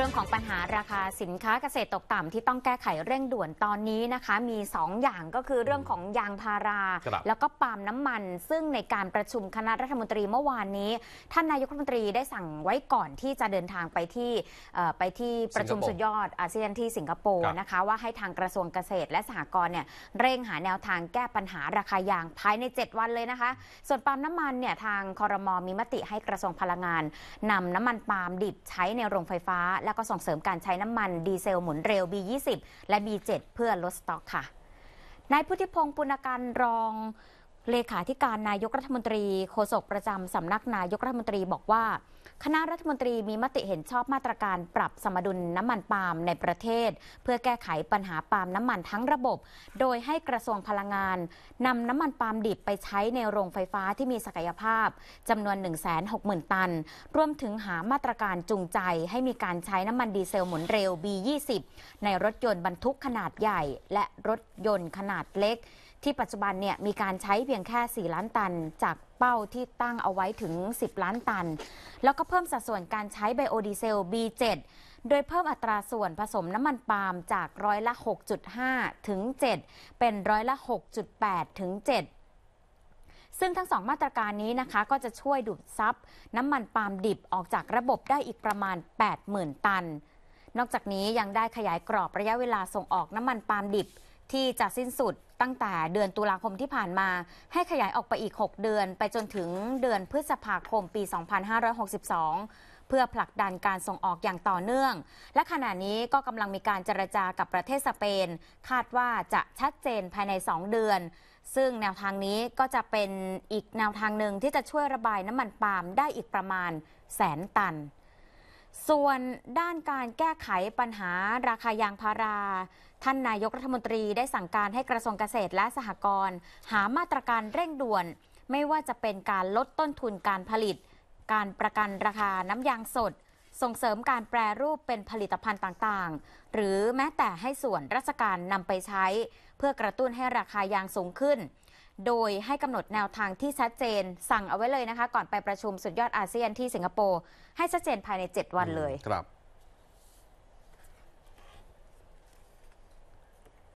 รื่องของปัญหาราคาสินค้าเกษตรตกต่ำที่ต้องแก้ไขเร่งด่วนตอนนี้นะคะ มี 2 อย่างก็คือเรื่องของยางพารา แล้วก็ปาล์มน้ำมัน ซึ่งในการประชุมคณะรัฐมนตรีเมื่อวานนี้ ท่านนายกรัฐมนตรีได้สั่งไว้ก่อนที่จะเดินทางไปที่ไปที่ประชุมสุดยอดอาเซียนที่สิงคโปร์รนะคะว่าให้ทางกระทรวงเกษตรและสหกรณ์เนี่ยเร่งหาแนวทางแก้ปัญหาราคายางภายใน 7 วันเลยนะคะ ส่วนปาล์มน้ำมันเนี่ยทางคอรมอมีมติให้กระทรวงพลังงานนำน้ำมันปาล์มดิบใช้ในโรงไฟฟ้าแล้วก็ส่งเสริมการใช้น้ำมันดีเซลหมุนเร็ว B20 และ B7 เพื่อลดสต็อกค่ะ นายพุทธิพงศ์ปุณกันรองเลขาธิการนายกรัฐมนตรีโฆษกประจำสำนักนายกรัฐมนตรีบอกว่า คณะรัฐมนตรีมีมติเห็นชอบมาตรการปรับสมดุลน้ำมันปาล์มในประเทศ เพื่อแก้ไขปัญหาปาล์มน้ำมันทั้งระบบ โดยให้กระทรวงพลังงาน นำน้ำมันปาล์มดิบไปใช้ในโรงไฟฟ้าที่มีศักยภาพ จำนวน 160,000 ตัน รวมถึงหามาตรการจูงใจให้มีการใช้น้ำมันดีเซลหมุนเร็ว B20 ในรถยนต์บรรทุกขนาดใหญ่ และรถยนต์ขนาดเล็กที่ปัจจุบันเนี่ยมีการใช้เพียงแค่ 4 ล้านตันจากเป้าที่ตั้งเอาไว้ถึง 10 ล้านตัน แล้วก็เพิ่มสัดส่วนการใช้ไบโอดีเซล B7 โดยเพิ่มอัตราส่วนผสมน้ำมันปาล์มจากร้อยละ 6.5 ถึง 7 เป็นร้อยละ 6.8 ถึง 7 ซึ่งทั้งสองมาตรการนี้นะคะ ก็จะช่วยดูดซับน้ำมันปาล์มดิบออกจากระบบได้อีกประมาณ 80,000 ตัน นอกจากนี้ยังได้ขยายกรอบระยะเวลาส่งออกน้ำมันปาล์มดิบที่จะสิ้นสุดตั้งแต่เดือนตุลาคมที่ผ่านมาให้ขยายออกไปอีก 6 เดือน ไปจนถึงเดือนพฤษภาคมปี 2562 เพื่อผลักดันการส่งออกอย่างต่อเนื่อง และขณะนี้ก็กำลังมีการเจรจากับประเทศสเปน คาดว่าจะชัดเจนภายใน 2 เดือน ซึ่งแนวทางนี้ก็จะเป็นอีกแนวทางหนึ่งที่จะช่วยระบายน้ำมันปาล์มได้อีกประมาณแสนตันส่วนด้านการแก้ไขปัญหาราคายางพาราท่านนายกรัฐมนตรีได้สั่งการให้กระทรวงเกษตรและสหกรณ์หามาตรการเร่งด่วน ไม่ว่าจะเป็นการลดต้นทุนการผลิต การประกันราคาน้ำยางสด ส่งเสริมการแปรรูปเป็นผลิตภัณฑ์ต่างๆ หรือแม้แต่ให้ส่วนราชการนำไปใช้เพื่อกระตุ้นให้ราคายางสูงขึ้นโดยให้กำหนดแนวทางที่ชัดเจนสั่งเอาไว้เลยนะคะก่อนไปประชุมสุดยอดอาเซียนที่สิงคโปร์ให้ชัดเจนภายใน 7 วันเลยครับ